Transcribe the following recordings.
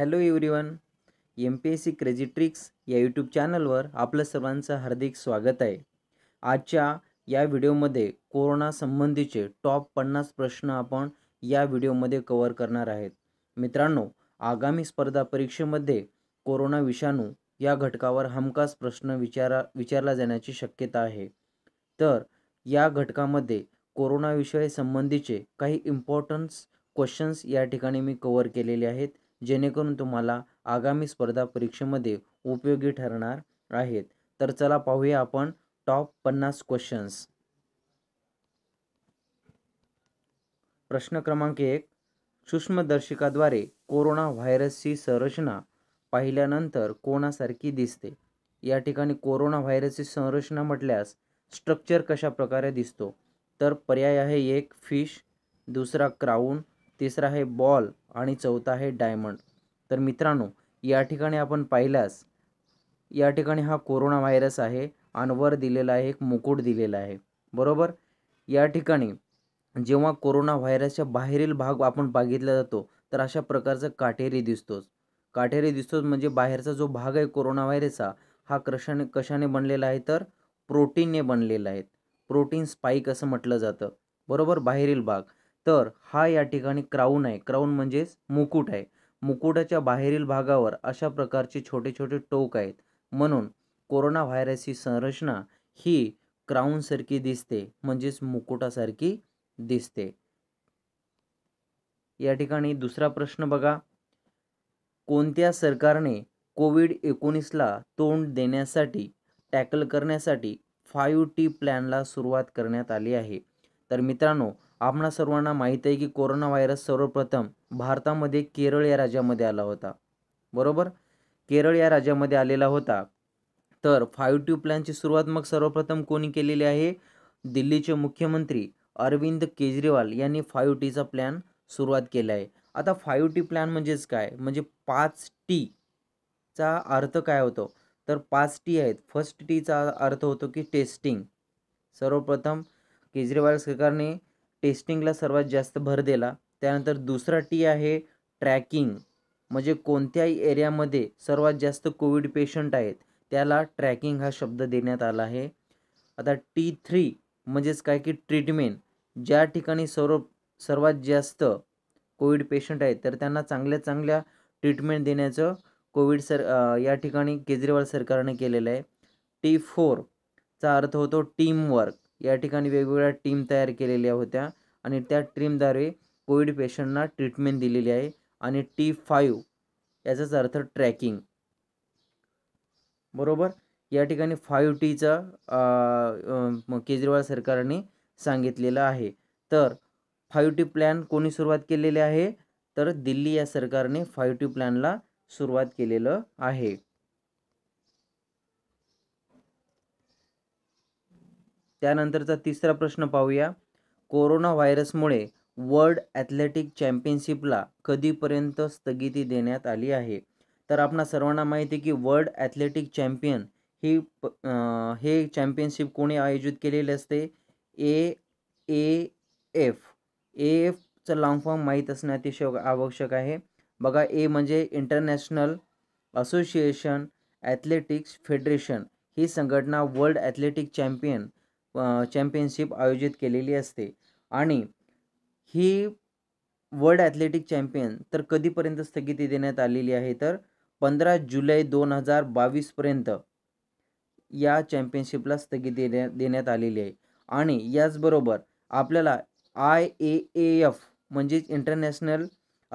Hello one M P S C crazy tricks या YouTube चॅनलवर आपलं सर्वांचं हार्दिक स्वागत आहे आजच्या या व्हिडिओमध्ये कोरोना संबंधीचे टॉप पन्नास प्रश्न आपण या व्हिडिओमध्ये कवर करणार आहेत मित्रांनो आगामी स्पर्धा परीक्षेमध्ये कोरोना विषाणू या घटकावर हमखास प्रश्न विचारा विचारला जाण्याची शक्यता आहे तर या घटकामध्ये कोरोनाविषयी संबंधीचे काही इम्पॉर्टन्स क्वेश्चन्स या ठिकाणी मी कवर केलेले आहेत जेणेकरून तुम्हाला आगामी स्पर्धा परीक्षेमध्ये उपयोगी ठरणार आहेत तर चला पाहूया आपण टॉप पन्नास क्वेश्चन्स प्रश्न क्रमांक एक सूक्ष्मदर्शिकाद्वारे कोरोना व्हायरसची संरचना पाहिल्यानंतर कोणासारखी दिसते या ठिकाणी कोरोना व्हायरसची संरचना म्हटल्यास स्ट्रक्चर कशा प्रकारे दिसतो तर पर्याय आहे एक फिश दुसरा क्राऊन तिसरा आहे बॉल आणि चौथा आहे डायमंड तर मित्रांनो या ठिकाणी आपण पाहिल्यास या ठिकाणी हा कोरोना व्हायरस आहे अनवर दिलेला आहे एक मुकुट दिलेला आहे बरोबर या ठिकाणी जेव्हा कोरोना व्हायरसच्या बाहेरील भाग आपण बघितला जातो तर अशा प्रकारचा काटेरी दिसतोच काटेरी दिसतोच म्हणजे बाहेरचा जो भाग आहे कोरोना व्हायरसचा हा कशाने कशाने बनलेला आहे तर प्रोटीनने बनलेला आहे प्रोटीन स्पाईक असं म्हटलं जातं बरोबर बाहेरील भाग तर हा या ठिकाणी क्राऊन आहे क्राऊन म्हणजेच मुकुट आहे मुकुटाच्या बाहेरील भागावर अशा प्रकारचे छोटे छोटे टोक आहेत म्हणून कोरोना व्हायरसची संरचना ही क्राऊनसारखी दिसते म्हणजेच मुकुटासारखी दिसते या ठिकाणी दुसरा प्रश्न बघा कोणत्या सरकारने कोविड एकोणीसला तोंड देण्यासाठी टॅकल करण्यासाठी फाईव्ह टी प्लॅनला सुरुवात करण्यात आली आहे तर मित्रांनो आपणा सर्वांना माहीत आहे की कोरोना व्हायरस सर्वप्रथम भारतामध्ये केरळ या राज्यामध्ये आला होता बरोबर केरळ या राज्यामध्ये आलेला होता तर फाईव्ह टू प्लॅनची सुरुवात मग सर्वप्रथम कोणी केलेली आहे दिल्लीचे मुख्यमंत्री अरविंद केजरीवाल यांनी फाईव्ह टीचा प्लॅन सुरुवात केला आहे आता फाईव्ह टी प्लॅन म्हणजेच काय म्हणजे पाच टीचा अर्थ काय होतो तर पाच टी आहेत फर्स्ट टीचा अर्थ होतो की टेस्टिंग सर्वप्रथम केजरीवाल सरकारने टेस्टिंगला सर्वात जास्त भर दिला त्यानंतर दुसरा टी आहे ट्रॅकिंग म्हणजे कोणत्याही एरियामध्ये सर्वात जास्त कोविड पेशंट आहेत त्याला ट्रॅकिंग हा शब्द देण्यात आला आहे आता टी थ्री म्हणजेच काय की ट्रीटमेंट ज्या ठिकाणी सर्व सर्वात जास्त कोविड पेशंट आहेत तर त्यांना चांगल्या चांगल्या ट्रीटमेंट देण्याचं कोविड सर या ठिकाणी केजरीवाल सरकारने केलेलं आहे टी फोरचा अर्थ होतो टीमवर्क या ठिकाणी वेगवेगळ्या टीम तयार केलेल्या होत्या आणि त्या टीमद्वारे कोविड पेशंटना ट्रीटमेंट दिलेली आहे आणि टी फाईव्ह याचाच अर्थ ट्रॅकिंग बरोबर या ठिकाणी फाईव्ह टीचा केजरीवाल सरकारने सांगितलेलं आहे तर फाईव्ह टी प्लॅन कोणी सुरुवात केलेली आहे तर दिल्ली या सरकारने फाईव्ह टी प्लॅनला सुरुवात केलेलं आहे त्यानंतरचा तिसरा प्रश्न पाहूया कोरोना व्हायरसमुळे वर्ल्ड ॲथलेटिक चॅम्पियनशिपला कधीपर्यंत स्थगिती देण्यात आली आहे तर आपणा सर्वांना माहिती आहे की वर्ल्ड ॲथलेटिक चॅम्पियन ही प हे चॅम्पियनशिप कोणी आयोजित केलेली असते ए ए एफ ए एफचं लाँग फॉर्म माहीत असणे अतिशय आवश्यक आहे बघा ए म्हणजे इंटरनॅशनल असोसिएशन ॲथलेटिक्स फेडरेशन ही संघटना वर्ल्ड ॲथलेटिक चॅम्पियन चॅम्पियनशिप आयोजित केलेली असते आणि ही वर्ल्ड ॲथलेटिक चॅम्पियन तर कधीपर्यंत स्थगिती देण्यात आलेली आहे तर पंधरा जुलै दोन हजार बावीसपर्यंत या चॅम्पियनशिपला स्थगिती देण्या देण्यात आलेली आहे आणि याचबरोबर आपल्याला आय ए एफ म्हणजेच इंटरनॅशनल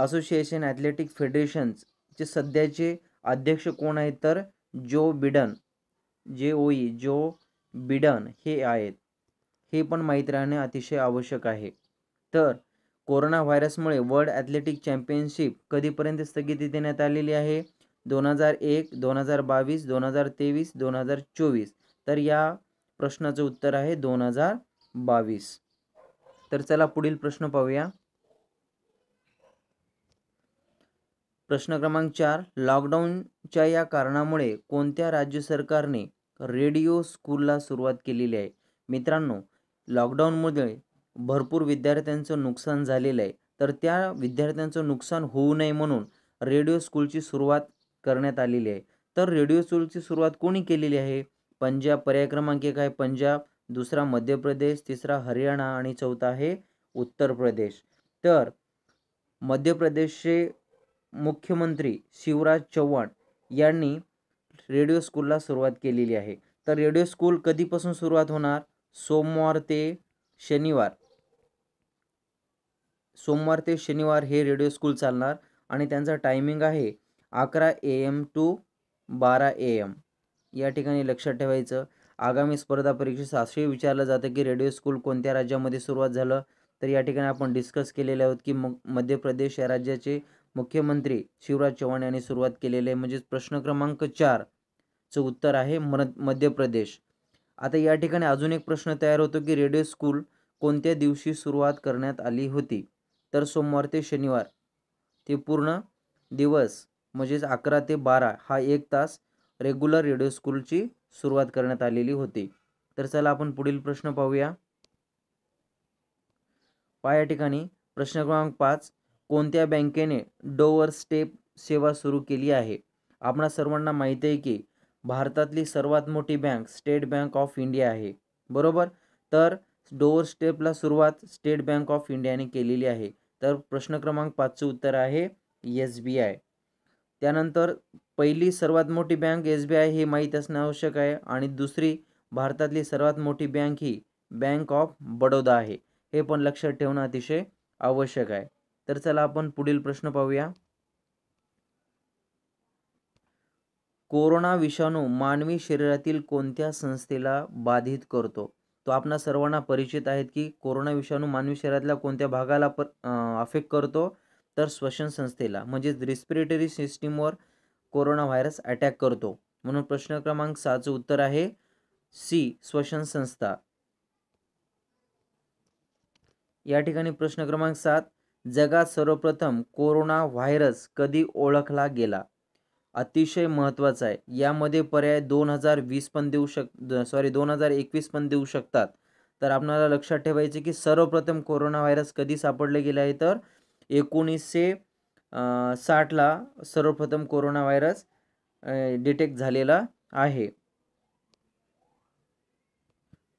असोसिएशन ॲथलेटिक फेडरेशन्सचे सध्याचे अध्यक्ष कोण आहेत तर जो बिडन जे ओई जो बिडन हे आहेत हे पण माहीत राहणे अतिशय आवश्यक आहे तर कोरोना व्हायरसमुळे वर्ल्ड ॲथलेटिक चॅम्पियनशिप कधीपर्यंत स्थगिती देण्यात आलेली आहे दोन हजार एक दोन हजार बावीस दोन हजार तेवीस दोन हजार चोवीस तर या प्रश्नाचं उत्तर आहे दोन हजार बावीस तर चला पुढील प्रश्न पाहूया प्रश्न क्रमांक चार लॉकडाऊनच्या या कारणामुळे कोणत्या राज्य सरकारने रेडिओ स्कूलला सुरुवात केलेली आहे मित्रांनो लॉकडाऊनमुळे भरपूर विद्यार्थ्यांचं नुकसान झालेलं आहे तर त्या विद्यार्थ्यांचं नुकसान होऊ नये म्हणून रेडिओ स्कूलची सुरुवात करण्यात आलेली आहे तर रेडिओ स्कूलची सुरुवात कोणी केलेली आहे पंजाब पर्याय क्रमांक एक आहे पंजाब दुसरा मध्य प्रदेश तिसरा हरियाणा आणि चौथा आहे उत्तर प्रदेश तर मध्य प्रदेशचे मुख्यमंत्री शिवराज चव्हाण यांनी रेडिओ स्कूलला सुरुवात केलेली आहे तर रेडिओ स्कूल कधीपासून सुरुवात होणार सोमवार ते शनिवार सोमवार ते शनिवार हे रेडिओ स्कूल चालणार आणि त्यांचा टायमिंग आहे अकरा ए एम टू बारा ए एम या ठिकाणी लक्षात ठेवायचं आगामी स्पर्धा परीक्षेस असंही विचारलं जातं की रेडिओ स्कूल कोणत्या राज्यामध्ये सुरुवात झालं तर या ठिकाणी आपण डिस्कस केलेले आहोत की मग मध्य प्रदेश या राज्याचे मुख्यमंत्री शिवराज चव्हाण यांनी सुरुवात केलेले म्हणजेच प्रश्न क्रमांक चारचं उत्तर आहे मध्य प्रदेश आता या ठिकाणी अजून एक प्रश्न तयार होतो की रेडिओ स्कूल कोणत्या दिवशी सुरुवात करण्यात आली होती तर सोमवार ते शनिवार ते पूर्ण दिवस म्हणजेच अकरा ते बारा हा एक तास रेग्युलर रेडिओ स्कूलची सुरुवात करण्यात आलेली होती तर चला आपण पुढील प्रश्न पाहूया पाया या ठिकाणी प्रश्न क्रमांक पाच कोणत्या बँकेने स्टेप सेवा सुरू केली आहे आपणा सर्वांना माहिती आहे की भारतातली सर्वात मोठी bank State Bank of India आहे बरोबर तर स्टेपला सुरुवात स्टेट बँक ऑफ इंडियाने केलेली आहे तर प्रश्न क्रमांक पाचचं उत्तर आहे एस बी आय त्यानंतर पहिली सर्वात मोठी बँक एस बी आय हे माहीत असणं आवश्यक आहे आणि दुसरी भारतातली सर्वात मोठी बँक ही बँक ऑफ बडोदा आहे हे पण लक्षात ठेवणं अतिशय आवश्यक आहे तर चला आपण पुढील प्रश्न पाहूया कोरोना विषाणू मानवी शरीरातील कोणत्या संस्थेला बाधित करतो तो आपणा सर्वांना परिचित आहेत की कोरोना विषाणू मानवी शरीरातल्या कोणत्या भागाला पर अफेक्ट करतो तर श्वसन संस्थेला म्हणजेच रिस्पिरेटरी सिस्टीमवर कोरोना व्हायरस अटॅक करतो म्हणून प्रश्न क्रमांक सहाचं उत्तर आहे सी श्वसन संस्था या ठिकाणी प्रश्न क्रमांक सात जगात सर्वप्रथम कोरोना व्हायरस कधी ओळखला गेला अतिशय महत्त्वाचा आहे यामध्ये पर्याय दोन हजार वीस पण देऊ शक सॉरी दोन हजार एकवीस पण देऊ शकतात तर आपणाला लक्षात ठेवायचे की सर्वप्रथम कोरोना व्हायरस कधी सापडले गेले आहे तर एकोणीसशे साठला सर्वप्रथम कोरोना व्हायरस डिटेक्ट झालेला आहे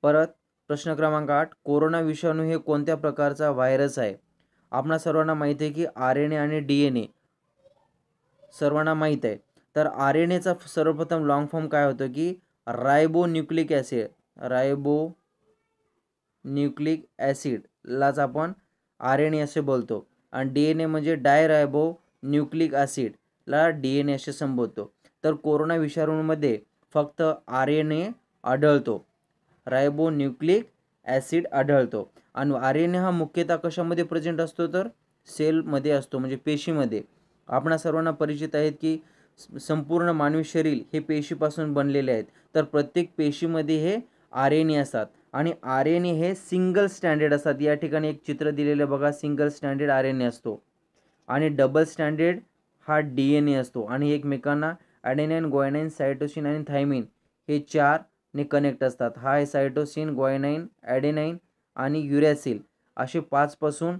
परत प्रश्न क्रमांक आठ कोरोना विषाणू हे कोणत्या प्रकारचा व्हायरस आहे आपणा सर्वांना माहीत आहे की आर एन ए आणि डी एन ए सर्वांना माहीत आहे तर आर एन एचा सर्वप्रथम लॉंग फॉर्म काय होतं की ribonucleic acid ribonucleic लाच आपण आर एन ए असे बोलतो आणि डी एन ए म्हणजे डाय रायबो न्यूक्लिक ॲसिडला डी एन ए असे संबोधतो तर कोरोना विषाणूमध्ये फक्त आर एन ए आढळतो रायबो न्यूक्लिक ॲसिड आढळतो आणि आर एन ए हा मुख्यतः कशामध्ये प्रेझेंट असतो तर सेलमध्ये असतो म्हणजे पेशीमध्ये आपणा सर्वांना परिचित आहेत की संपूर्ण मानवी शरीर हे पेशीपासून बनलेले आहेत तर प्रत्येक पेशीमध्ये हे आर एन ए असतात आणि आर एन ए हे सिंगल स्टँडर्ड असतात या ठिकाणी एक चित्र दिलेलं बघा single standard R N A असतो आणि डबल स्टँडर्ड हा डी एन ए असतो आणि एकमेकांना ॲडेनाईन गोयनाईन सायटोसिन आणि थायमिन हे चार ने कनेक्ट असतात हा आहे सायटोसिन ग्वायनाईन ॲडेनाईन आणि युरॅसिल असे पाचपासून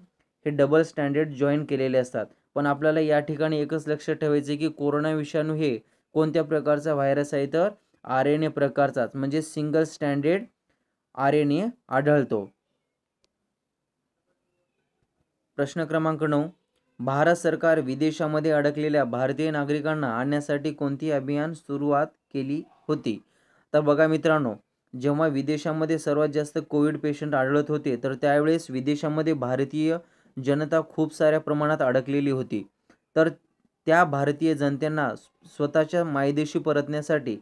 हे डबल स्टँडर्ड जॉईन केलेले असतात पण आपल्याला या ठिकाणी एकच लक्ष ठेवायचे की कोरोना विषाणू हे कोणत्या प्रकारचा व्हायरस आहे तर आर एन ए प्रकारचाच म्हणजे single standard R N A आढळतो प्रश्न क्रमांक नऊ भारत सरकार विदेशामध्ये अडकलेल्या भारतीय नागरिकांना आणण्यासाठी कोणती अभियान सुरुवात केली होती तर बघा मित्रांनो जेव्हा विदेशामध्ये सर्वात जास्त कोविड पेशंट आढळत होते तर त्यावेळेस विदेशामध्ये भारतीय जनता खूप साऱ्या प्रमाणात अडकलेली होती तर त्या भारतीय जनतेंना स्वतःच्या मायदेशी परतण्यासाठी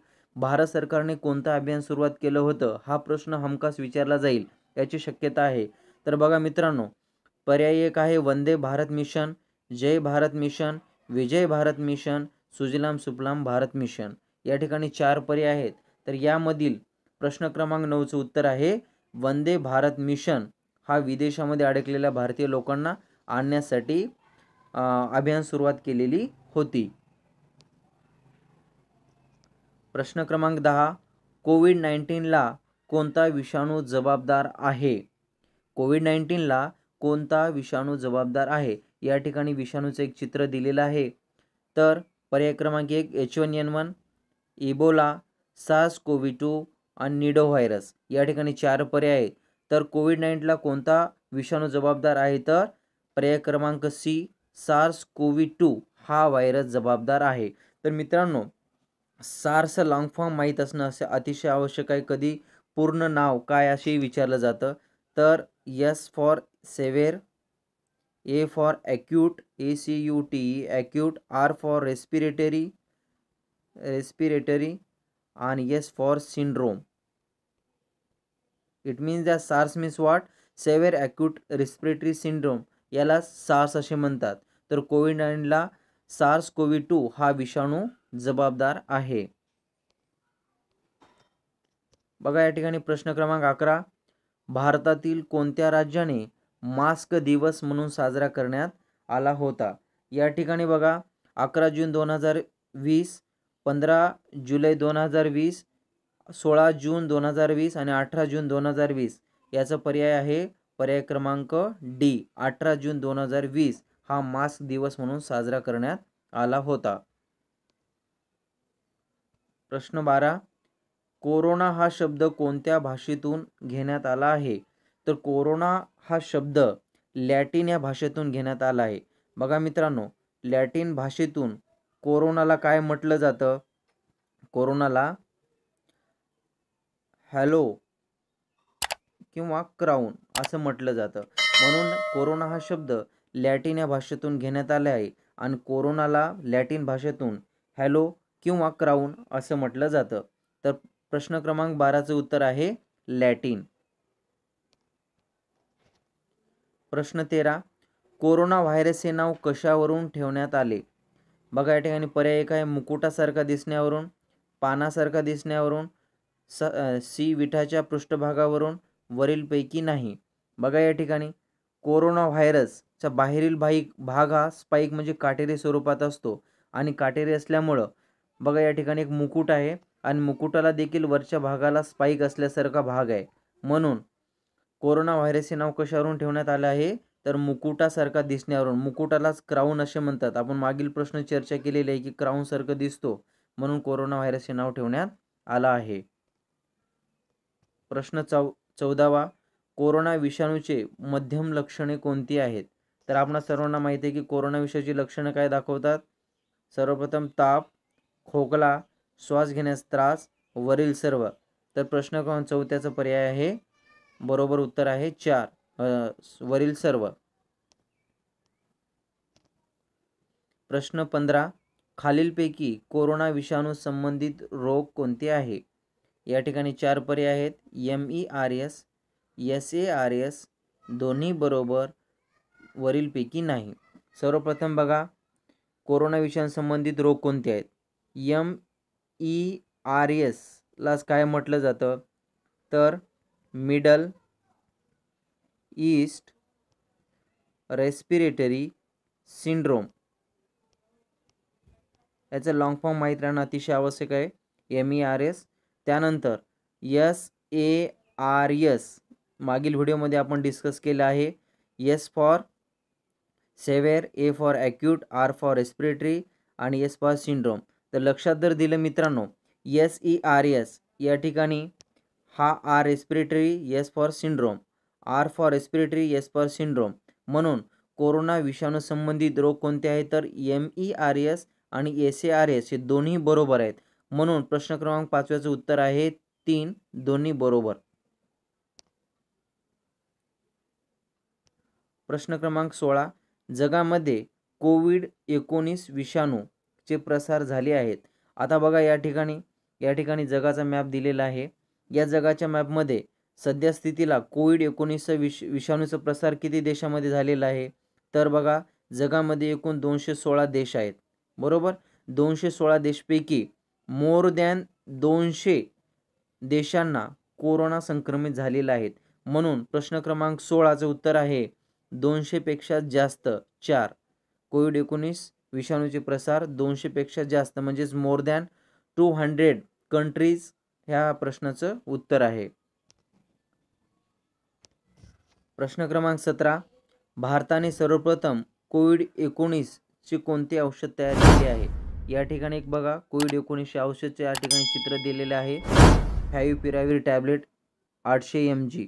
भारत सरकारने कोणतं अभियान सुरुवात केलं होतं हा प्रश्न हमखास विचारला जाईल याची शक्यता आहे तर बघा मित्रांनो पर्याय एक आहे Vande Bharat mission Jai Bharat mission Vijay Bharat mission Sujalam Sufalam Bharat mission या ठिकाणी चार पर्याय आहेत तर यामधील प्रश्न क्रमांक नऊचं उत्तर आहे वंदे भारत मिशन हा विदेशामध्ये अडकलेल्या भारतीय लोकांना आणण्यासाठी अभियान सुरुवात केलेली होती प्रश्न क्रमांक दहा कोविड नाईन्टीनला कोणता विषाणू जबाबदार आहे कोविड नाईन्टीनला कोणता विषाणू जबाबदार आहे या ठिकाणी विषाणूचं एक चित्र दिलेलं आहे तर पर्याय क्रमांक एक H one N one Ebola सास कोविड टू आणि निडो व्हायरस या ठिकाणी चार पर्याय आहेत तर कोविड नाईन्टीनला कोणता विषाणू जबाबदार आहे तर पर्याय क्रमांक सी सार्स कोविड टू हा व्हायरस जबाबदार आहे तर मित्रांनो सार्स लाँग फॉर्म माहीत असणं असं अतिशय आवश्यक आहे कधी पूर्ण नाव काय असेही विचारलं जातं तर S for severe A for acute A C U T E acute R for respiratory respiratory आणि S for syndrome it means that SARS means what? Severe acute respiratory syndrome. याला सार्स असे म्हणतात तर कोविड नाईनला SARS COVID two हा विषाणू जबाबदार आहे बघा या ठिकाणी प्रश्न क्रमांक अकरा भारतातील कोणत्या राज्याने मास्क दिवस म्हणून साजरा करण्यात आला होता या ठिकाणी बघा अकरा जून दोन हजार वीस पंधरा जुलै दोन हजार वीस सोळा जून दोन हजार वीस आणि अठरा जून दोन हजार वीस याचा पर्याय आहे पर्याय क्रमांक डी अठरा जून दोन हजार वीस हा मास्क दिवस म्हणून साजरा करण्यात आला होता प्रश्न बारा कोरोना हा शब्द कोणत्या भाषेतून घेण्यात आला आहे तर कोरोना हा शब्द लॅटिन या भाषेतून घेण्यात आला आहे बघा मित्रांनो लॅटिन भाषेतून कोरोनाला काय म्हटलं जातं कोरोनाला हॅलो किंवा क्राऊन असं म्हटलं जातं म्हणून कोरोना हा शब्द लॅटिन या भाषेतून घेण्यात आला आहे आणि कोरोनाला लॅटिन भाषेतून हॅलो किंवा क्राऊन असं म्हटलं जातं तर प्रश्न क्रमांक बाराचं उत्तर आहे लॅटिन प्रश्न तेरा कोरोना व्हायरस हे नाव कशावरून ठेवण्यात आले बघा या ठिकाणी पर्याय एक आहे मुकुटासारखा दिसण्यावरून पानासारखा दिसण्यावरून स सी विठाच्या पृष्ठभागावरून वरीलपैकी नाही बघा या ठिकाणी कोरोना व्हायरसचा बाहेरील भाईक भाग हा स्पाईक म्हणजे काटेरी स्वरूपात असतो आणि काटेरी असल्यामुळं बघा या ठिकाणी एक मुकुट आहे आणि मुकुटाला देखील वरच्या भागाला स्पाईक असल्यासारखा भाग आहे म्हणून कोरोना व्हायरस हे नाव कशावरून ठेवण्यात आलं आहे तर मुकुटासारखा दिसण्यावरून मुकुटालाच क्राऊन असे म्हणतात आपण मागील प्रश्न चर्चा केलेली आहे की सारखं दिसतो म्हणून कोरोना व्हायरसचे नाव ठेवण्यात आलं आहे प्रश्न चौ चौदावा कोरोना विषाणूचे मध्यम लक्षणे कोणती आहेत तर आपण सर्वांना माहिती आहे की कोरोना विषयाची लक्षणं काय दाखवतात सर्वप्रथम ताप खोकला श्वास घेण्यास त्रास वरील सर्व तर प्रश्न क्रमांक चौथ्याचा पर्याय आहे बरोबर उत्तर आहे चार वरील सर्व प्रश्न पंधरा खालीलपैकी कोरोना विषाणू संबंधित रोग कोणते आहे या ठिकाणी चार पर्याय आहेत M E R S S A R S दोन्ही बरोबर वरीलपैकी नाही सर्वप्रथम बघा कोरोना विषाणू संबंधित रोग कोणते आहेत यम ई e आर एसलाच काय म्हटलं जातं तर मिडल ईस्ट रेस्पिरेटरी सिंड्रोम याचं लॉंग फॉर्म माहीत राहणं अतिशय आवश्यक आहे एम ई आर एस त्यानंतर यस ए आर यस मागील व्हिडिओमध्ये आपण डिस्कस केलं आहे S for severe A for acute R for respiratory आणि येस फॉर सिंड्रोम तर लक्षात जर दिलं मित्रांनो एस ई आर एस या ठिकाणी हा R respiratory S for syndrome R for respiratory S for syndrome म्हणून कोरोना विषाणू संबंधित रोग कोणते आहेत तर एम ई आर एस आणि एस ए आर एस हे दोन्ही बरोबर आहेत म्हणून प्रश्न क्रमांक पाचव्याचं उत्तर आहे तीन दोन्ही बरोबर प्रश्न क्रमांक सोळा जगामध्ये कोविड एकोणीस विषाणूचे प्रसार झाले आहेत आता बघा या ठिकाणी या ठिकाणी जगाचा मॅप दिलेला आहे या जगाच्या मॅपमध्ये स्थितीला कोविड एकोणीसचा विष विषाणूचा प्रसार किती देशामध्ये झालेला आहे तर बघा जगामध्ये एकूण दोनशे सोळा देश आहेत बरोबर दोनशे सोळा देशपैकी मोर दॅन दोनशे देशांना कोरोना संक्रमित झालेला आहेत म्हणून प्रश्न क्रमांक सोळाचं उत्तर आहे दोनशेपेक्षा जास्त चार कोविड एकोणीस विषाणूचे प्रसार दोनशेपेक्षा जास्त म्हणजेच more than two hundred countries ह्या प्रश्नाचं उत्तर आहे प्रश्न क्रमांक सतरा भारताने सर्वप्रथम कोविड एकोणीसचे कोणते औषध तयार केली आहे या ठिकाणी एक बघा कोविड एकोणीसचे औषधचे या ठिकाणी चित्र दिलेले आहे पिरावीर टॅबलेट आठशे एम जी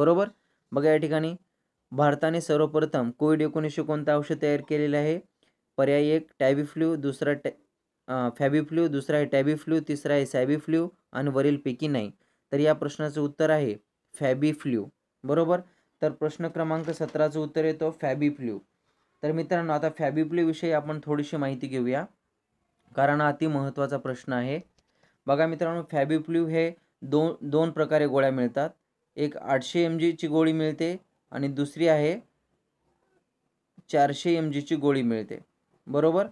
बरोबर बघा या ठिकाणी भारताने सर्वप्रथम कोविड एकोणीसचे कोणतं औषध तयार केलेलं आहे पर्याय एक टॅबिफ्ल्यू दुसरा टॅ फॅबीफ्ल्यू दुसरा आहे टॅबिफ्ल्यू तिसरा आहे सॅबिफ्ल्यू आणि वरीलपैकी नाही तर या प्रश्नाचं उत्तर आहे फॅबीफ्ल्यू बरोबर तर प्रश्न क्रमांक सतराचं उत्तर येतो फ्ल्यू तर मित्रांनो आता विषयी आपण थोडीशी माहिती घेऊया कारण हा अति महत्त्वाचा प्रश्न आहे बघा मित्रांनो फ्ल्यू हे दोन दोन प्रकारे गोळ्या मिळतात एक आठशे एम जीची गोळी मिळते आणि दुसरी आहे चारशे एम जीची गोळी मिळते बरोबर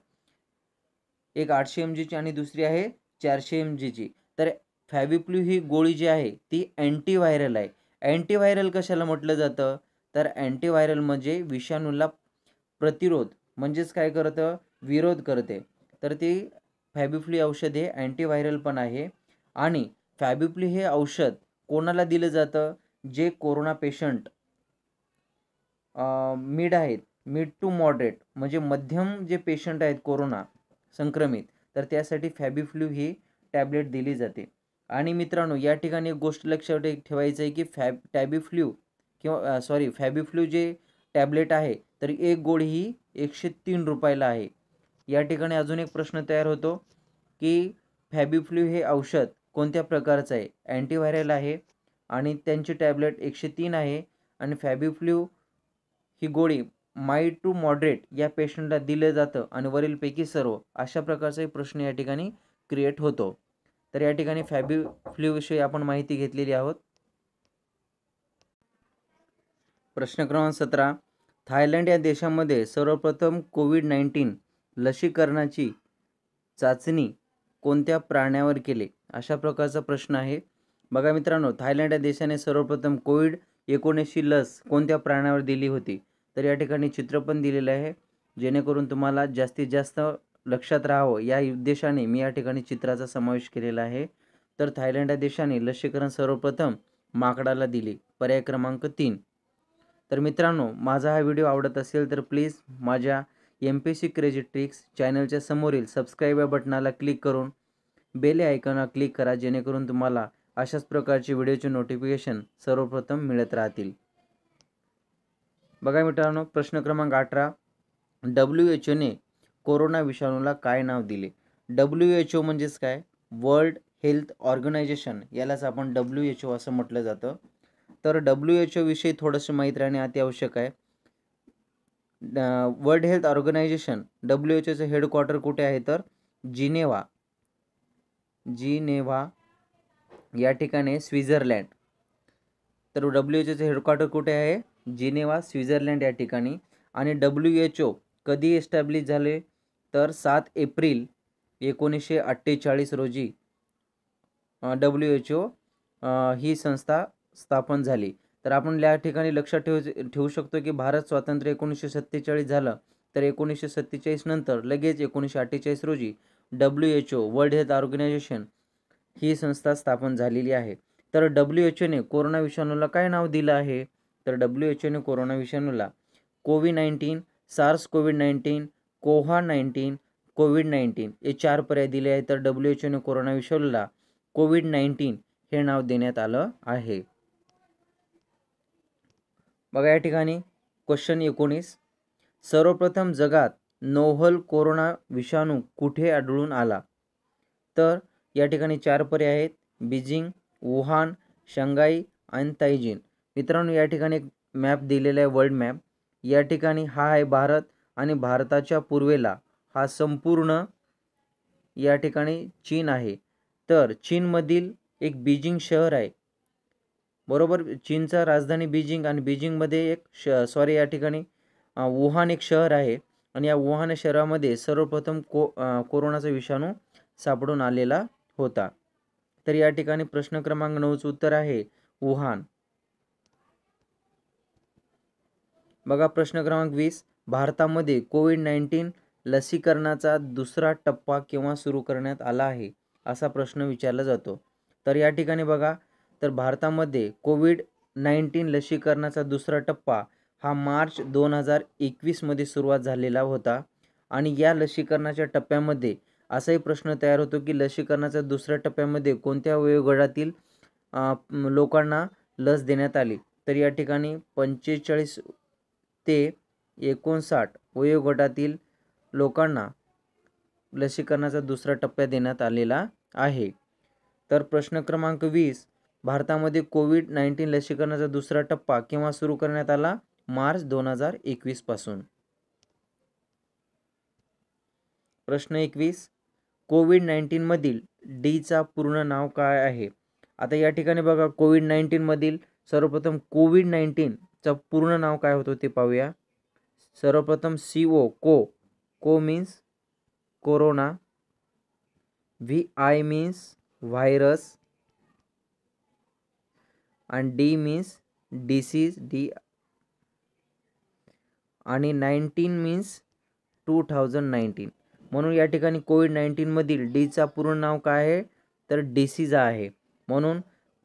एक आठशे एम जीची आणि दुसरी आहे चारशे एम जीची तर फ्ल्यू ही गोळी जी आहे ती अँटीव्हायरल आहे अँटीव्हायरल कशाला म्हटलं जातं तर अँटीव्हायरल म्हणजे विषाणूला प्रतिरोध म्हणजेच काय करतं विरोध करते तर ती फॅबिफ्ली औषध हे अँटीव्हायरल पण आहे आणि फॅबिफ्ली हे औषध कोणाला दिलं जातं जे कोरोना पेशंट मिड आहेत मिड टू मॉडरेट म्हणजे मध्यम जे पेशंट आहेत कोरोना संक्रमित तर त्यासाठी फॅबिफ्ल्यू ही टॅबलेट दिली जाते आणि मित्रांनो या ठिकाणी एक गोष्ट लक्षात ठेवायचं आहे की फॅब टॅबिफ्ल्यू किंवा सॉरी फॅबिफ्ल्यू जे टॅबलेट आहे तर एक गोळी ही एकशे तीन रुपयाला आहे या ठिकाणी अजून एक प्रश्न तयार होतो की फॅबिफ्ल्यू हे औषध कोणत्या प्रकारचं आहे अँटीव्हायरल आहे आणि त्यांची टॅबलेट एकशे तीन आहे आणि फॅबिफ्ल्यू ही गोळी माय टू मॉडरेट या पेशंटला दिलं जातं आणि वरीलपैकी सर्व अशा प्रकारचाही प्रश्न या ठिकाणी क्रिएट होतो तर या ठिकाणी फॅबी फ्ल्यूविषयी आपण माहिती घेतलेली आहोत प्रश्न क्रमांक सतरा थायलंड या देशामध्ये सर्वप्रथम कोविड नाईन्टीन लसीकरणाची चाचणी कोणत्या प्राण्यावर केले अशा प्रकारचा प्रश्न आहे बघा मित्रांनो थायलंड या देशाने सर्वप्रथम कोविड एकोणीसशी लस कोणत्या प्राण्यावर दिली होती तर या ठिकाणी चित्र पण दिलेलं आहे जेणेकरून तुम्हाला जास्तीत जास्त लक्षात राहावं या उद्देशाने मी या ठिकाणी चित्राचा समावेश केलेला आहे तर थायलंड या देशाने लसीकरण सर्वप्रथम माकडाला दिले पर्याय क्रमांक तीन तर मित्रांनो माझा हा व्हिडिओ आवडत असेल तर प्लीज माझ्या M P C crazy tricks चॅनलच्या समोरील सबस्क्राईब या बटनाला क्लिक करून बेल आयकॉनला क्लिक करा जेणेकरून तुम्हाला अशाच प्रकारचे व्हिडिओचे नोटिफिकेशन सर्वप्रथम मिळत राहतील बघा मित्रांनो प्रश्न क्रमांक अठरा डब्ल्यू एच ओने कोरोना विषाणूला काय नाव दिले डब्ल्यू एच ओ म्हणजेच काय वर्ल्ड हेल्थ ऑर्गनायझेशन यालाच आपण डब्ल्यू एच ओ असं म्हटलं जातं तर डब्ल्यू एच ओविषयी थोडंसं माहीत राहणे आवश्यक आहे World Health Organization W H ओचं हेडक्वार्टर कुठे आहे तर जिनेवा जिनेव्हा या ठिकाणी स्वित्झर्लँड तर डब्ल्यू एच ओचं हेडक्वार्टर कुठे आहे जिनेवा स्वित्झर्लँड या ठिकाणी आणि डब्ल्यू एच ओ कधी एस्टॅब्लिश झाले तर सात एप्रिल एकोणीसशे अठ्ठेचाळीस रोजी डब्ल्यू एच ओ ही संस्था स्थापन झाली तर आपण या ठिकाणी लक्षात ठेव ठेवू शकतो की भारत स्वातंत्र्य एकोणीसशे सत्तेचाळीस झालं तर एकोणीसशे सत्तेचाळीस नंतर लगेच एकोणीसशे अठ्ठेचाळीस रोजी W H O World Health Organization ही संस्था स्थापन झालेली आहे तर डब्ल्यू एच ओने कोरोना विषाणूला काय नाव दिलं आहे तर डब्ल्यू एच ओने कोरोना विषाणूला COVID nineteen SARS COVID nineteen कोव्हा नाईन्टीन कोविड नाईन्टीन हे चार पर्याय दिले आहेत तर डब्ल्यू एच ओने कोरोना विषाणूला कोविड नाईन्टीन हे नाव देण्यात आलं आहे बघा या ठिकाणी क्वेश्चन एकोणीस सर्वप्रथम जगात नोव्हल कोरोना विषाणू कुठे आढळून आला तर या ठिकाणी चार पर्याय आहेत बीजिंग वुहान शंघाई आणि ताईजिन मित्रांनो या ठिकाणी एक मॅप दिलेला आहे वर्ल्ड मॅप या ठिकाणी हा आहे भारत आणि भारताच्या पूर्वेला हा संपूर्ण या ठिकाणी चीन आहे तर चीनमधील एक बीजिंग शहर आहे बरोबर चीनचा राजधानी बीजिंग आणि बीजिंगमध्ये एक श सॉरी या ठिकाणी वुहान एक शहर आहे आणि या वुहान शहरामध्ये सर्वप्रथम को कोरोनाचा विषाणू सापडून आलेला होता तर या ठिकाणी प्रश्न क्रमांक नऊचं उत्तर आहे वुहान बघा प्रश्न क्रमांक वीस भारतामध्ये कोविड नाईन्टीन लसीकरणाचा दुसरा टप्पा केव्हा सुरू करण्यात आला आहे असा प्रश्न विचारला जातो तर या ठिकाणी बघा तर भारतामध्ये कोविड नाईन्टीन लसीकरणाचा दुसरा टप्पा हा मार्च दोन हजार एकवीसमध्ये सुरुवात झालेला होता आणि या लसीकरणाच्या टप्प्यामध्ये असाही प्रश्न तयार होतो की लसीकरणाच्या दुसऱ्या टप्प्यामध्ये कोणत्या वयोगटातील लोकांना लस देण्यात आली तर या ठिकाणी पंचेचाळीस ते एकोणसाठ वयोगटातील लोकांना लसीकरणाचा दुसरा टप्पा देण्यात आलेला आहे तर प्रश्न क्रमांक वीस भारतामध्ये कोविड नाईन्टीन लसीकरणाचा दुसरा टप्पा केव्हा सुरू करण्यात आला मार्च दोन हजार एकवीसपासून प्रश्न एकवीस कोविड नाईन्टीनमधील डीचा पूर्ण नाव काय आहे आता या ठिकाणी बघा कोविड नाईन्टीनमधील सर्वप्रथम कोविड नाईन्टीनचं पूर्ण नाव काय होतं ते पाहूया सर्वप्रथम C O co co means corona V I means virus आणि डी मीन्स डिसीज डी आणि nineteen means two thousand nineteen म्हणून या ठिकाणी कोविड नाईन्टीनमधील डीचा पूर्ण नाव काय आहे तर डिसीज आहे म्हणून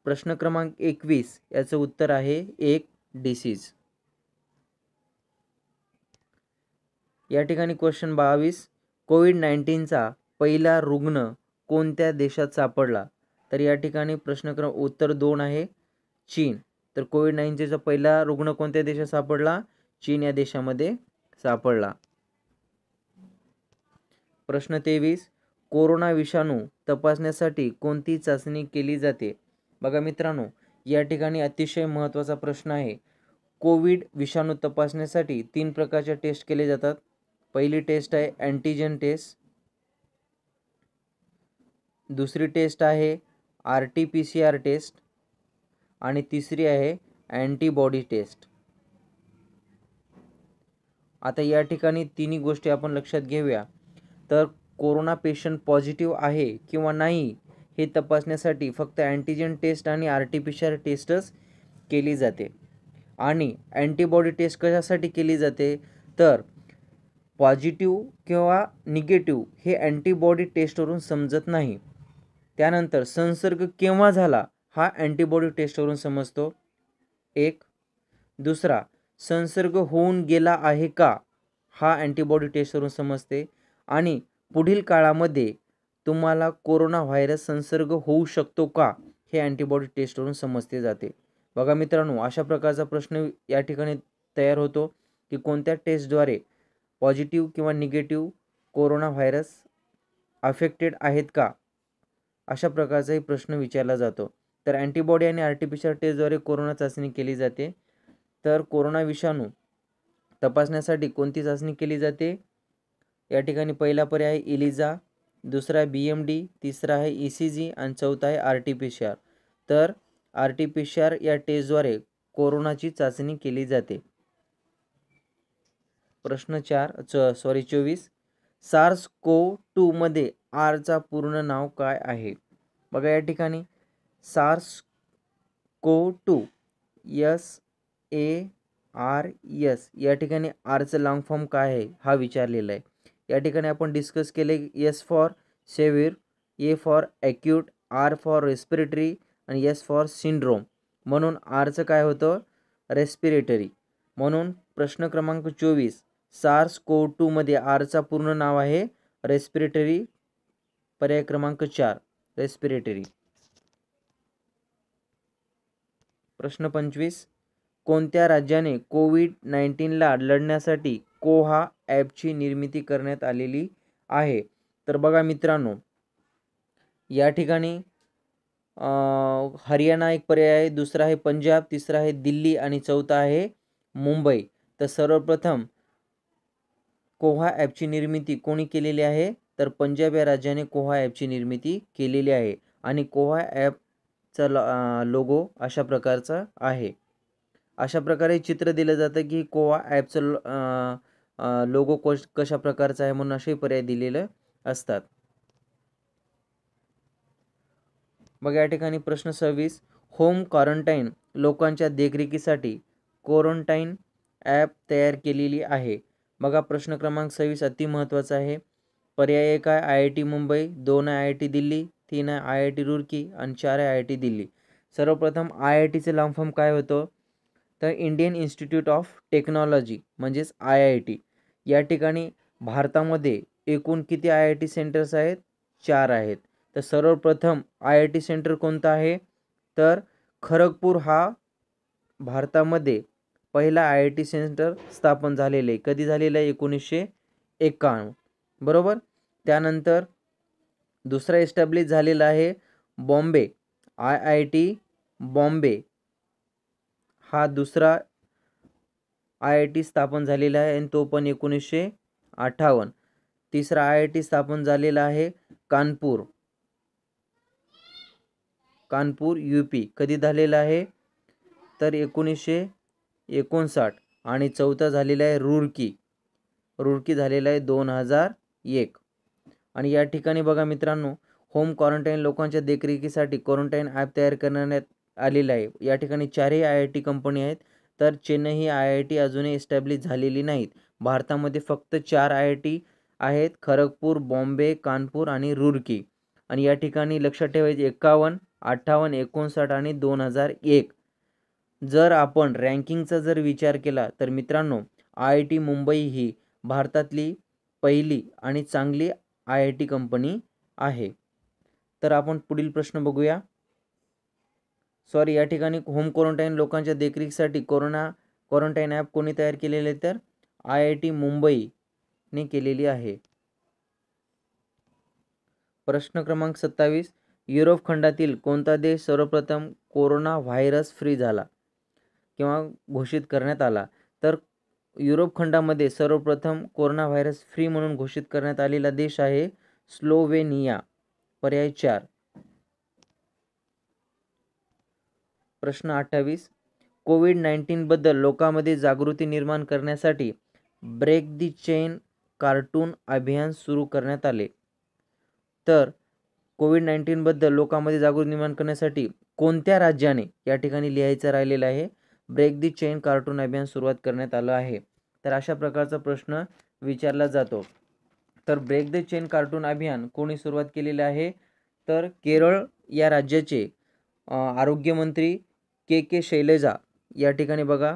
प्रश्न क्रमांक एकवीस याचं उत्तर आहे एक डिसीज या ठिकाणी क्वेश्चन बावीस कोविड नाईन्टीनचा पहिला रुग्ण कोणत्या देशात सापडला तर या ठिकाणी प्रश्न क्रम उत्तर दोन आहे चीन तर कोविड नाईन्टीनचा पहिला रुग्ण कोणत्या देशात सापडला चीन या देशामध्ये सापडला प्रश्न तेवीस कोरोना विषाणू तपासण्यासाठी कोणती चाचणी केली जाते बघा मित्रांनो या ठिकाणी अतिशय महत्त्वाचा प्रश्न आहे कोविड विषाणू तपासण्यासाठी तीन प्रकारच्या टेस्ट केले जातात पहिली टेस्ट आहे अँटीजेन टेस्ट दुसरी टेस्ट आहे R T P C R test आणि तिसरी आहे अँटीबॉडी टेस्ट आता या ठिकाणी तिन्ही गोष्टी आपण लक्षात घेऊया तर कोरोना पेशंट पॉझिटिव्ह आहे किंवा नाही हे तपासण्यासाठी फक्त अँटीजेन टेस्ट आणि R T P C R टेस्टच केली जाते आणि अँटीबॉडी टेस्ट कशासाठी केली जाते तर पॉझिटिव्ह किंवा निगेटिव्ह हे अँटीबॉडी टेस्टवरून समजत नाही त्यानंतर संसर्ग केव्हा झाला हा अँटीबॉडी टेस्टवरून समजतो एक दुसरा संसर्ग होऊन गेला आहे का हा अँटीबॉडी टेस्टवरून समजते आणि पुढील काळामध्ये तुम्हाला कोरोना व्हायरस संसर्ग होऊ शकतो का हे अँटीबॉडी टेस्टवरून समजते जाते बघा मित्रांनो अशा प्रकारचा प्रश्न या ठिकाणी तयार होतो की कोणत्या टेस्टद्वारे पॉझिटिव्ह किंवा निगेटिव्ह कोरोना व्हायरस अफेक्टेड आहेत का अशा प्रकारचाही प्रश्न विचारला जातो तर अँटीबॉडी आणि आर टेस्टद्वारे कोरोना चाचणी केली जाते तर कोरोना विषाणू तपासण्यासाठी कोणती चाचणी केली जाते या ठिकाणी पहिला पर्याय आहे इलिजा दुसरा बी एम डी तिसरा आहे ई सी जी आणि चौथा आहे R T P C R तर R T P C R या टेस्टद्वारे कोरोनाची चाचणी केली जाते प्रश्न चार च सॉरी चोवीस सार्स को टूमध्ये आरचा पूर्ण नाव काय आहे बघा या ठिकाणी SARS co two S A R S या ठिकाणी आरचं लॉंग फॉर्म काय आहे हा विचारलेला आहे या ठिकाणी आपण डिस्कस केले S for severe A for acute R for respiratory आणि यस फॉर सिंड्रोम म्हणून आरचं काय होतं रेस्पिरेटरी म्हणून प्रश्न क्रमांक चोवीस सार्स को टूमध्ये आरचा पूर्ण नाव आहे रेस्पिरेटरी पर्याय क्रमांक चार रेस्पिरेटरी प्रश्न पंचवीस कोणत्या राज्याने कोविड नाईन्टीनला लढण्यासाठी कोहा ॲपची निर्मिती करण्यात आलेली आहे तर बघा मित्रांनो या ठिकाणी हरियाणा एक पर्याय आहे दुसरा आहे पंजाब तिसरा आहे दिल्ली आणि चौथा आहे मुंबई तर सर्वप्रथम कोहा ॲपची निर्मिती कोणी केलेली आहे तर पंजाब या राज्याने कोहा ॲपची निर्मिती केलेली आहे आणि कोहा ॲपचा लोगो अशा प्रकारचा आहे अशा प्रकारे चित्र दिलं जातं की कोहा ॲपचं लोगो कश कशा प्रकारचा आहे म्हणून असे पर्याय दिलेले असतात मग या ठिकाणी प्रश्न सव्वीस होम क्वारंटाईन लोकांच्या देखरेखीसाठी क्वारंटाईन ॲप तयार केलेली आहे बघा प्रश्न क्रमांक सव्वीस अति महत्त्वाचा आहे पर्याय एक आहे आय आय टी मुंबई दोन आहे आय आय टी दिल्ली तीन आहे आय आय टी रुरकी आणि चार आहे आय आय टी दिल्ली सर्वप्रथम आय आय टीचं लाँग फॉर्म काय होतं तर इंडियन इन्स्टिट्यूट ऑफ टेक्नॉलॉजी म्हणजेच आय आय टी या ठिकाणी भारतामध्ये एकूण किती आय आय टी सेंटर्स आहेत चार आहेत तर सर्वप्रथम आय आय टी सेंटर कोणतं आहे तर खरगपूर हा भारतामध्ये पहिला आय आय टी सेंटर स्थापन झालेलं आहे कधी झालेलं आहे एकोणीसशे एक्काण्णव बरोबर त्यानंतर दुसरा एस्टॅब्लिश झालेला आहे Bombay I I T Bombay हा दुसरा आय आय टी स्थापन झालेला आहे आणि तो पण एकोणीसशे अठ्ठावन्न तिसरा आय आय टी स्थापन झालेला आहे कानपूर कानपूर यू पी कधी झालेला आहे तर एकोणीसशे एकोणसाठ आणि चौथा झालेला आहे रुरकी रुरकी झालेला आहे दोन हजार एक आणि या ठिकाणी बघा मित्रांनो होम क्वारंटाईन लोकांच्या देखरेखीसाठी क्वारंटाईन ॲप तयार करण्यात आलेलं आहे या ठिकाणी चारही आय आय टी कंपनी आहेत तर चेन्नई ही आय आय टी अजूनही इस्टॅब्लिश झालेली नाहीत भारतामध्ये फक्त चार आय आय टी आहेत खरगपूर बॉम्बे कानपूर आणि रुरकी आणि या ठिकाणी लक्षात ठेवायचे एकावन्न अठ्ठावन्न एकोणसाठ आणि दोन हजार एक जर आपण रँकिंगचा जर विचार केला तर मित्रांनो आय आय टी मुंबई ही भारतातली पहिली आणि चांगली आय आय टी कंपनी आहे तर आपण पुढील प्रश्न बघूया सॉरी या ठिकाणी होम क्वारंटाईन लोकांच्या देखरेखीसाठी कोरोना क्वारंटाईन ॲप कोणी तयार केलेले तर आय आय टी मुंबईने केलेली आहे प्रश्न क्रमांक सत्तावीस युरोप खंडातील कोणता देश सर्वप्रथम कोरोना व्हायरस फ्री झाला किंवा घोषित करण्यात आला तर युरोप खंडामध्ये सर्वप्रथम कोरोना व्हायरस फ्री म्हणून घोषित करण्यात आलेला देश आहे स्लोवेनिया पर्याय चार प्रश्न अठ्ठावीस कोविड नाईन्टीनबद्दल लोकांमध्ये जागृती निर्माण करण्यासाठी ब्रेक दी चेन कार्टून अभियान सुरू करण्यात आले तर कोविड नाईन्टीनबद्दल लोकांमध्ये जागृती निर्माण करण्यासाठी कोणत्या राज्याने या ठिकाणी लिहायचं राहिलेलं आहे ब्रेक दी चेन कार्टून अभियान सुरुवात करण्यात आलं आहे तर अशा प्रकारचा प्रश्न विचारला जातो तर ब्रेक द चेन कार्टून अभियान कोणी सुरुवात केलेलं आहे तर केरळ या राज्याचे आरोग्यमंत्री के के शैलेजा या ठिकाणी बघा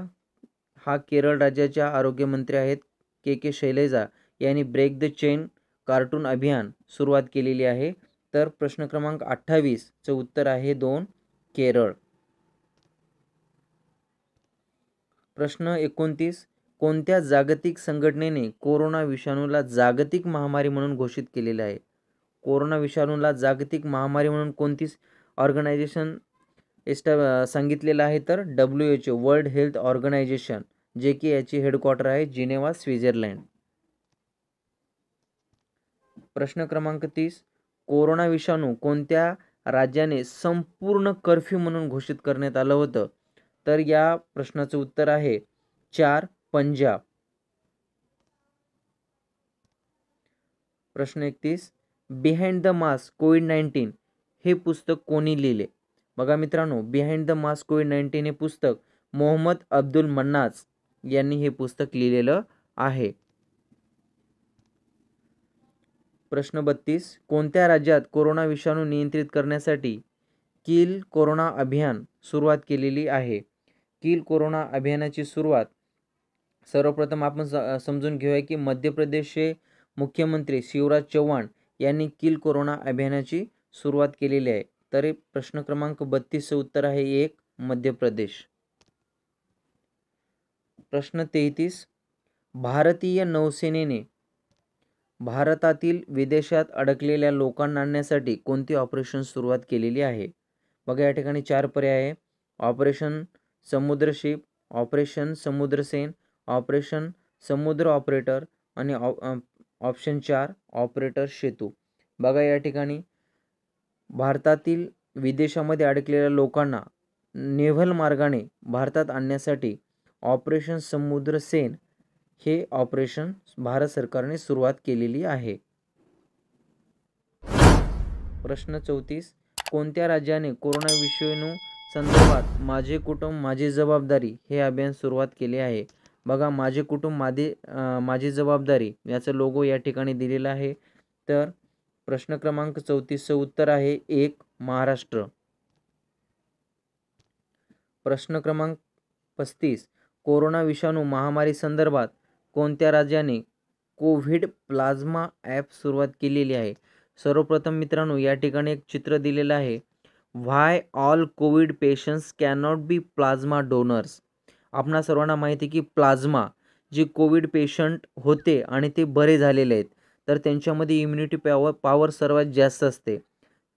हा केरळ राज्याच्या आरोग्यमंत्री आहेत के के शैलेजा यांनी ब्रेक द चेन कार्टून अभियान सुरुवात केलेली आहे तर प्रश्न क्रमांक अठ्ठावीसचं उत्तर आहे दोन केरळ प्रश्न एकोणतीस कोणत्या जागतिक संघटनेने कोरोना विषाणूला जागतिक महामारी म्हणून घोषित केलेले आहे कोरोना विषाणूला जागतिक महामारी म्हणून कोणती ऑर्गनायझेशन एस्टा सांगितलेलं आहे तर W H O World Health Organization जे की याची हेडक्वार्टर आहे जिनेवा स्वित्झर्लंड प्रश्न क्रमांक तीस कोरोना विषाणू कोणत्या राज्याने संपूर्ण कर्फ्यू म्हणून घोषित करण्यात आलं होतं तर या प्रश्नाचं उत्तर आहे चार पंजाब प्रश्न एकतीस behind the mask COVID nineteen हे पुस्तक कोणी लिहिले बघा मित्रांनो behind the mask COVID nineteen हे पुस्तक मोहम्मद अब्दुल मन्नाज यांनी हे पुस्तक लिहिलेलं आहे प्रश्न बत्तीस कोणत्या राज्यात कोरोना विषाणू नियंत्रित करण्यासाठी किल कोरोना अभियान सुरुवात केलेली आहे किल कोरोना अभियानाची सुरुवात सर्वप्रथम आपण समजून घेऊया की मध्य प्रदेशचे मुख्यमंत्री शिवराज चव्हाण यांनी किल कोरोना अभियानाची सुरुवात केलेली आहे तरी प्रश्न क्रमांक बत्तीसचं उत्तर आहे एक मध्य प्रदेश प्रश्न तेहतीस भारतीय नौसेनेने भारतातील विदेशात अडकलेल्या लोकांना आणण्यासाठी कोणती ऑपरेशन सुरुवात केलेली आहे बघा या ठिकाणी चार पर्याय आहे ऑपरेशन समुद्रशिप ऑपरेशन समुद्रसेन ऑपरेशन समुद्र ऑपरेटर आणि ऑप्शन चार ऑपरेटर सेतू बघा या ठिकाणी भारतातील विदेशामध्ये अडकलेल्या लोकांना नेव्हल मार्गाने भारतात आणण्यासाठी ऑपरेशन समुद्रसेन हे ऑपरेशन भारत सरकारने सुरुवात केलेली आहे प्रश्न चौतीस कोणत्या राज्याने कोरोना विषाणू संदर्भात माझे कुटुंब माझी जबाबदारी हे अभियान सुरुवात केले आहे बघा माझे कुटुंब माझे माझी जबाबदारी याचं लोगो या ठिकाणी दिलेला आहे तर प्रश्न क्रमांक चौतीसचं उत्तर आहे एक महाराष्ट्र प्रश्न क्रमांक पस्तीस कोरोना विषाणू महामारी संदर्भात कोणत्या राज्याने कोविड प्लाझ्मा ॲप सुरुवात केलेली आहे सर्वप्रथम मित्रांनो या ठिकाणी एक चित्र दिलेलं आहे why all COVID patients cannot be plasma donors आपणा सर्वांना माहिती की प्लाझ्मा जे कोविड पेशंट होते आणि ते बरे झालेले आहेत तर त्यांच्यामध्ये इम्युनिटी पॉवर पॉवर सर्वात जास्त असते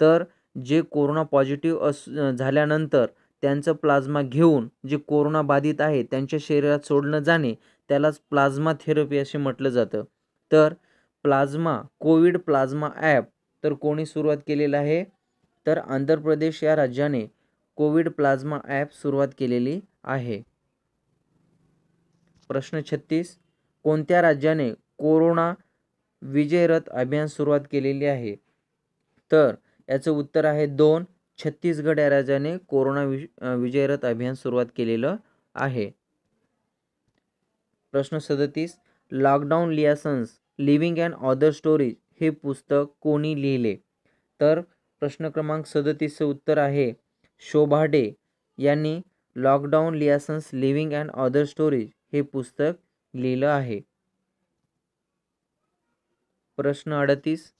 तर जे कोरोना पॉझिटिव्ह अस झाल्यानंतर त्यांचं प्लाझ्मा घेऊन जे कोरोना बाधित आहे त्यांच्या शरीरात सोडणं जाणे त्यालाच प्लाझ्मा थेरपी असे म्हटलं जातं तर प्लाझ्मा कोविड प्लाझ्मा ॲप तर कोणी सुरुवात केलेलं आहे तर आंध्र प्रदेश या राज्याने कोविड प्लाझ्मा ॲप सुरुवात केलेली आहे प्रश्न छत्तीस कोणत्या राज्याने कोरोना विजयरथ अभियान सुरुवात केलेली आहे तर याचं उत्तर आहे दोन छत्तीसगड या राज्याने कोरोना विज विजयरथ अभियान सुरुवात केलेलं आहे प्रश्न सदतीस lockdown liaisons living and other stories हे पुस्तक कोणी लिहिले तर प्रश्न क्रमांक सदतीसचं उत्तर आहे शोभाडे यांनी lockdown liaisons living and other stories हे पुस्तक लिहिलं आहे प्रश्न अडतीस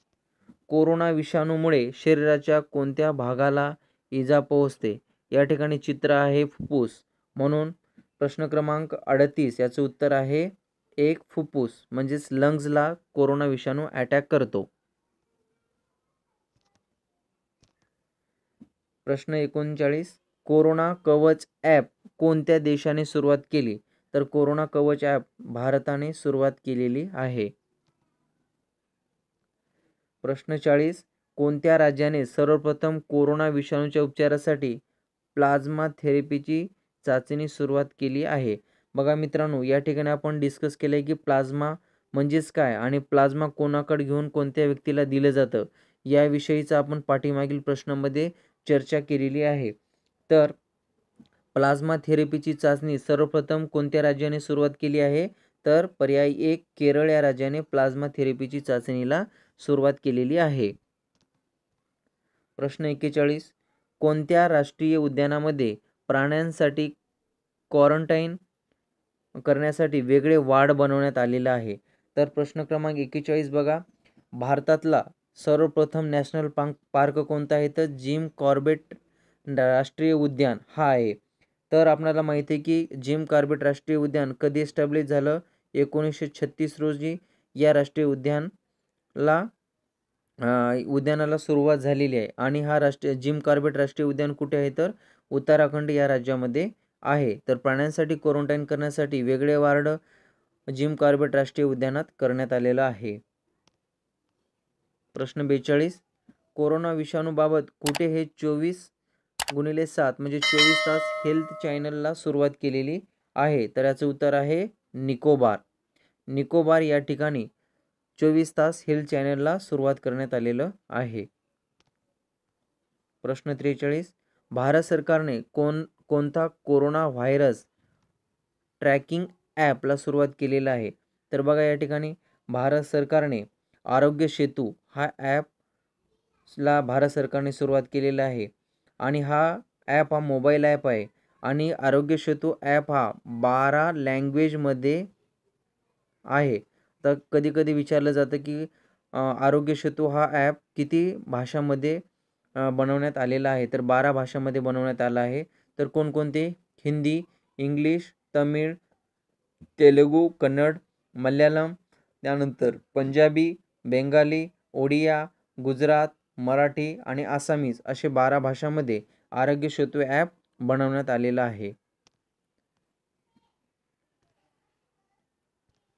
कोरोना विषाणूमुळे शरीराच्या कोणत्या भागाला इजा पोहोचते या ठिकाणी चित्र आहे फुप्फूस म्हणून प्रश्न क्रमांक अडतीस याचं उत्तर आहे एक फुप्फूस म्हणजेच लंग्जला कोरोना विषाणू अटॅक करतो प्रश्न एकोणचाळीस कोरोना कवच ॲप कोणत्या देशाने सुरुवात केली तर कोरोना कवच ॲप भारताने सुरुवात केलेली आहे प्रश्न चाळीस कोणत्या राज्याने सर्वप्रथम कोरोना विषाणूच्या उपचारासाठी प्लाझ्मा थेरपीची चाचणी सुरुवात केली आहे बघा मित्रांनो या ठिकाणी आपण डिस्कस केलं आहे की प्लाझ्मा म्हणजेच काय आणि प्लाझ्मा कोणाकडे घेऊन कोणत्या व्यक्तीला दिलं जातं याविषयीचा आपण पाठीमागील प्रश्नामध्ये चर्चा केलेली आहे तर प्लाझ्मा थेरपीची चाचणी सर्वप्रथम कोणत्या राज्याने सुरुवात केली आहे तर पर्याय एक केरळ या राज्याने प्लाझ्मा थेरपीची चाचणीला सुरुवात केलेली आहे प्रश्न एक्केचाळीस कोणत्या राष्ट्रीय उद्यानामध्ये प्राण्यांसाठी क्वारंटाईन करण्यासाठी वेगळे वाढ बनवण्यात आलेले आहे तर प्रश्न क्रमांक एक्केचाळीस बघा भारतातला सर्वप्रथम नॅशनल पांक पार्क कोणता आहे तर जिम कॉर्बेट राष्ट्रीय उद्यान हा आहे तर आपल्याला माहिती आहे की जिम कॉर्बेट राष्ट्रीय उद्यान कधी एस्टॅब्लिश झालं एकोणीसशे छत्तीस रोजी या राष्ट्रीय उद्यानला उद्यानाला सुरुवात झालेली आहे आणि हा राष्ट्रीय जिम कॉर्बेट राष्ट्रीय उद्यान कुठे आहे तर उत्तराखंड या राज्यामध्ये आहे तर प्राण्यांसाठी क्वारंटाईन करण्यासाठी वेगळे वार्ड जिम कॉर्बेट राष्ट्रीय उद्यानात करण्यात आलेलं आहे प्रश्न बेचाळीस कोरोना विषाणूबाबत कुठे हे चोवीस गुणिले सात म्हणजे चोवीस तास हेल्थ चॅनलला सुरुवात केलेली आहे तर याचं उत्तर आहे निकोबार निकोबार या ठिकाणी चोवीस तास हेल्थ चॅनलला सुरुवात करण्यात आलेलं आहे प्रश्न त्रेचाळीस भारत सरकारने कोण कोणता कोरोना व्हायरस ट्रॅकिंग ॲपला सुरुवात केलेला आहे तर बघा या ठिकाणी भारत सरकारने आरोग्य सेतू हा ॲपला भारत सरकारने सुरुवात केलेला आहे आणि हा ॲप हा मोबाईल ॲप आहे आणि आरोग्य सेतू ॲप हा बारा लँग्वेजमध्ये आहे तर कधीकधी विचारलं जातं की आरोग्य हा ॲप किती भाषामध्ये बनवण्यात आलेला आहे तर बारा भाषांमध्ये बनवण्यात आला आहे तर कोणकोणते हिंदी इंग्लिश तमिळ तेलुगू कन्नड मल्याळम त्यानंतर पंजाबी बेंगाली ओडिया गुजरात मराठी आणि आसामीज असे बारा भाषांमध्ये आरोग्य सेतू ॲप बनवण्यात आलेलं आहे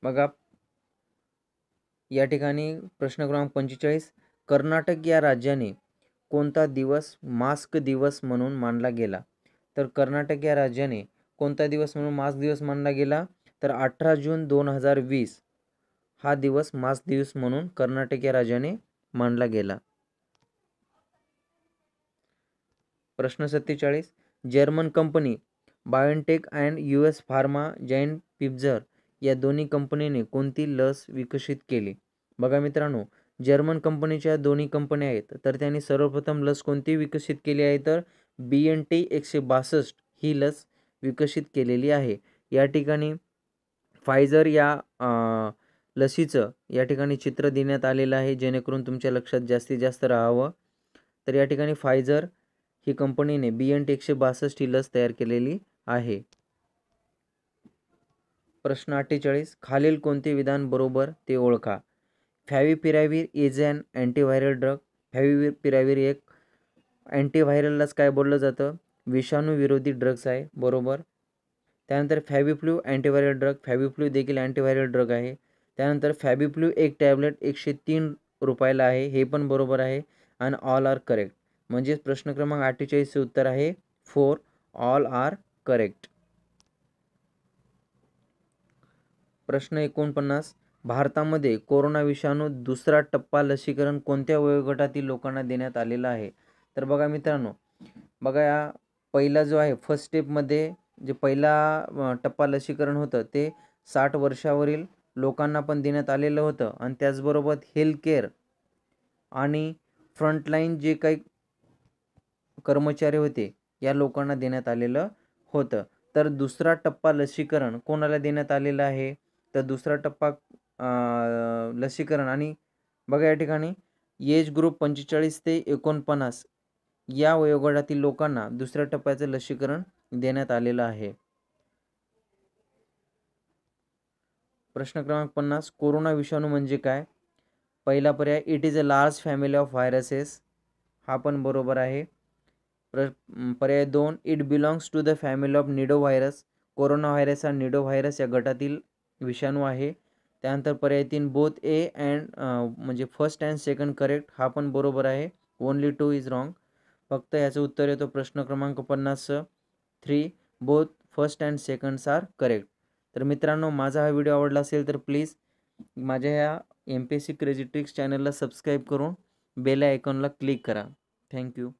बघा या ठिकाणी प्रश्न क्रमांक पंचेचाळीस कर्नाटक या राज्याने कोणता दिवस मास्क दिवस म्हणून मानला गेला तर कर्नाटक या राज्याने कोणता दिवस म्हणून मास्क दिवस मानला गेला तर अठरा जून दोन हजार वीस हा दिवस मास दिवस म्हणून कर्नाटक या मानला गेला प्रश्न सत्तेचाळीस German company BioNTech and U S pharma जैन पिप्झर या दोन्ही कंपनीने कोणती लस विकसित केली बघा मित्रांनो जर्मन कंपनीच्या दोन्ही कंपन्या आहेत तर त्यांनी सर्वप्रथम लस कोणती विकसित केली आहे तर बी एन टी एकशे बासष्ट ही लस विकसित केलेली आहे या ठिकाणी फायझर या लसीचं या ठिकाणी चित्र देण्यात आलेलं आहे जेणेकरून तुमच्या लक्षात जास्तीत जास्त राहावं तर या ठिकाणी फायझर ही कंपनीने बी एन टी एकशे बासष्ट ही लस तयार केलेली आहे प्रश्न अठ्ठेचाळीस खालील कोणते विधान बरोबर ते ओळखा favipiravir is and antiviral drug पिरावीर एक अँटीव्हायरललाच काय बोललं जातं विषाणूविरोधी ड्रग्स आहे बरोबर त्यानंतर फॅव्हिफ्लू अँटीव्हायरल ड्रग फॅव्हिफ्लू देखील अँटीव्हायरल ड्रग आहे त्यानंतर फॅबिप्ल्यू एक टॅबलेट एकशे तीन रुपयाला आहे हे पण बरोबर आहे आणि ऑल आर करेक्ट म्हणजेच प्रश्न क्रमांक अठ्ठेचाळीसचे उत्तर आहे फोर ऑल आर करेक्ट प्रश्न एकोणपन्नास भारतामध्ये कोरोना विषाणू दुसरा टप्पा लसीकरण कोणत्या वयोगटातील लोकांना देण्यात आलेला आहे तर बघा मित्रांनो बघा या पहिला जो आहे फर्स्ट स्टेपमध्ये जे पहिला टप्पा लसीकरण होतं ते साठ वर्षावरील लोकांना पण देण्यात आलेलं होतं आणि त्याचबरोबर हेल्थ केअर आणि फ्रंटलाईन जे काही कर्मचारी होते या लोकांना देण्यात आलेलं होतं तर दुसरा टप्पा लसीकरण कोणाला देण्यात आलेलं आहे तर दुसरा टप्पा लसीकरण आणि बघा या ठिकाणी एज ग्रुप पंचेचाळीस ते एकोणपन्नास या वयोगटातील लोकांना दुसऱ्या टप्प्याचं लसीकरण देण्यात आलेलं आहे प्रश्न क्रमांक पन्नास कोरोना विषाणू म्हणजे काय पहिला पर्याय it is a large family of viruses हा पण बरोबर आहे प्र पर्याय दोन it belongs to the family of nido virus corona virus हा निडो व्हायरस या गटातील विषाणू आहे त्यानंतर पर्याय तीन बोथ ए अँड म्हणजे फर्स्ट अँड सेकंड करेक्ट हा पण बरोबर आहे ओनली टू इज रॉंग फक्त याचं उत्तर येतो प्रश्न क्रमांक पन्नास three both first and seconds are correct तर मित्रांनो माझा हा व्हिडिओ आवडला असेल तर प्लीज माझ्या ह्या M P S C crazy tricks चॅनलला सबस्क्राईब करून बेल आयकॉनला क्लिक करा थँक्यू